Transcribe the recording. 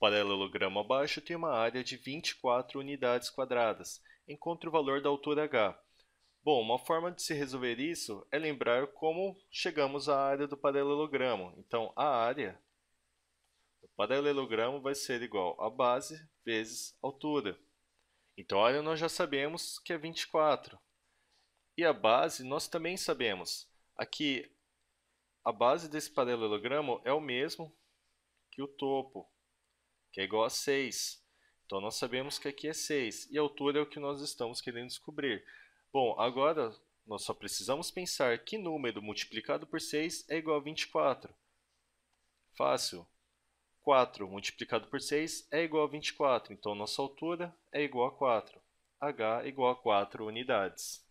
paralelogramo abaixo tem uma área de 24 unidades quadradas. Encontre o valor da altura h. Bom, uma forma de se resolver isso é lembrar como chegamos à área do paralelogramo. Então, a área do paralelogramo vai ser igual à base vezes altura. Então, a área nós já sabemos que é 24. E a base nós também sabemos. Aqui, a base desse paralelogramo é o mesmo que o topo que é igual a 6. Então nós sabemos que aqui é 6 e a altura é o que nós estamos querendo descobrir. Bom, agora nós só precisamos pensar que número multiplicado por 6 é igual a 24. Fácil. 4 multiplicado por 6 é igual a 24, então nossa altura é igual a 4. h é igual a 4 unidades.